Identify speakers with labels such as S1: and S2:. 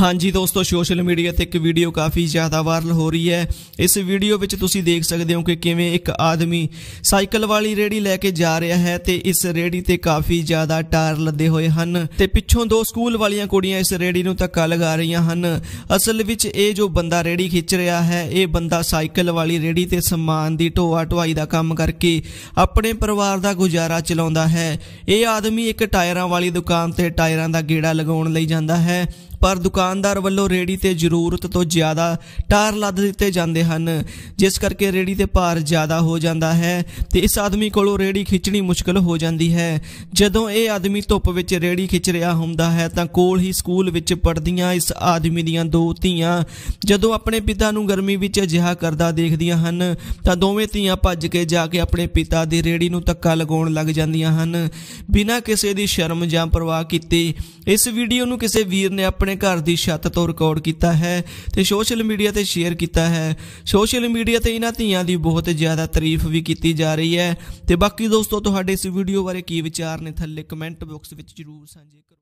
S1: ਹਾਂਜੀ ਦੋਸਤੋ social media ਤੇ ਇੱਕ ਵੀਡੀਓ ਕਾਫੀ ਜ਼ਿਆਦਾ ਵਾਇਰਲ ਹੋ ਰਹੀ ਹੈ ਇਸ ਵੀਡੀਓ ਵਿੱਚ ਤੁਸੀਂ ਦੇਖ ਸਕਦੇ ਹੋ ਕਿ ਕਿਵੇਂ ਇੱਕ ਆਦਮੀ ਸਾਈਕਲ ਵਾਲੀ ਰੇੜੀ ਲੈ ਕੇ ਜਾ ਰਿਹਾ ਹੈ ਤੇ ਇਸ ਰੇੜੀ ਤੇ ਕਾਫੀ ਜ਼ਿਆਦਾ ਟਾਇਰ ਲੱਦੇ ਹੋਏ ਹਨ ਤੇ ਪਿੱਛੋਂ ਦੋ ਸਕੂਲ ਵਾਲੀਆਂ ਕੁੜੀਆਂ ਇਸ ਰੇੜੀ ਨੂੰ ਧੱਕਾ ਲਗਾ ਰਹੀਆਂ ਹਨ ਅਸਲ ਵਿੱਚ ਇਹ ਜੋ ਬੰਦਾ ਰੇੜੀ ਖਿੱਚ ਰਿਹਾ ਹੈ ਇਹ ਬੰਦਾ ਸਾਈਕਲ ਵਾਲੀ ਰੇੜੀ ਤੇ ਸਮਾਨ ਦੀ ਢੋਆ ਢਵਾਈ ਦਾ ਕੰਮ ਕਰਕੇ ਆਪਣੇ ਪਰਿਵਾਰ ਦਾ ਗੁਜ਼ਾਰਾ ਚਲਾਉਂਦਾ ਹੈ ਇਹ ਆਦਮੀ ਇੱਕ ਟਾਇਰਾਂ ਵਾਲੀ ਦੁਕਾਨ ਤੇ ਟਾਇਰਾਂ ਦਾ ਗੇੜਾ ਲਗਾਉਣ ਲਈ ਜਾਂਦਾ ਹੈ ਪਰ ਦੁਕਾਨਦਾਰ ਵੱਲੋਂ ਰੇੜੀ ਤੇ ਜ਼ਰੂਰਤ ਤੋਂ ਜ਼ਿਆਦਾ ਟਾਰ ਲੱਦ ਦਿੱਤੇ ਜਾਂਦੇ ਹਨ ਜਿਸ ਕਰਕੇ ਰੇੜੀ ਤੇ ਭਾਰ ਜ਼ਿਆਦਾ ਹੋ ਜਾਂਦਾ ਹੈ ਤੇ ਇਸ ਆਦਮੀ ਕੋਲੋਂ ਰੇੜੀ ਖਿੱਚਣੀ ਮੁਸ਼ਕਲ ਹੋ ਜਾਂਦੀ ਹੈ ਜਦੋਂ ਇਹ ਆਦਮੀ ਧੁੱਪ ਵਿੱਚ ਰੇੜੀ ਖਿੱਚ ਰਿਹਾ ਹੁੰਦਾ ਹੈ ਤਾਂ ਕੋਲ ਹੀ ਸਕੂਲ ਵਿੱਚ ਪੜਦੀਆਂ ਇਸ ਆਦਮੀ ਦੀਆਂ ਦੋ ਧੀਆਂ ਜਦੋਂ ਆਪਣੇ ਪਿਤਾ ਨੂੰ ਗਰਮੀ ਵਿੱਚ ਅਜਿਹਾ ਕਰਦਾ ਦੇਖਦੀਆਂ ਹਨ ਤਾਂ ਦੋਵੇਂ ਧੀਆਂ ਭੱਜ ਕੇ ਜਾ ਕੇ ਆਪਣੇ ਪਿਤਾ ਦੀ ਰੇੜੀ ਨੂੰ ਤੱਕਾ ਲਗਾਉਣ ਲੱਗ ਜਾਂਦੀਆਂ ਹਨ ਬਿਨਾਂ ਕਿਸੇ ਦੀ ਸ਼ਰਮ ਜਾਂ ਪਰਵਾਹ ਕੀਤੇ ਇਸ ਵੀਡੀਓ ਨੂੰ ਕਿਸੇ ਵੀਰ ਨੇ ਆਪਣੇ ਆਪਣੇ ਘਰ ਦੀ ਛੱਤ ਤੋਂ ਰਿਕਾਰਡ ਕੀਤਾ ਹੈ ਤੇ ਸੋਸ਼ਲ ਮੀਡੀਆ ਤੇ ਸ਼ੇਅਰ ਕੀਤਾ ਹੈ ਸੋਸ਼ਲ ਮੀਡੀਆ ਤੇ ਇਹਨਾਂ ਧੀਆਂ ਦੀ ਬਹੁਤ ਜ਼ਿਆਦਾ ਤਾਰੀਫ ਵੀ ਕੀਤੀ ਜਾ ਰਹੀ ਹੈ ਤੇ ਬਾਕੀ ਦੋਸਤੋ ਤੁਹਾਡੇ ਇਸ ਵੀਡੀਓ ਬਾਰੇ ਕੀ ਵਿਚਾਰ ਨੇ ਥੱਲੇ ਕਮੈਂਟ ਬਾਕਸ ਵਿੱਚ ਜਰੂਰ ਸਾਂਝੇ ਕਰੋ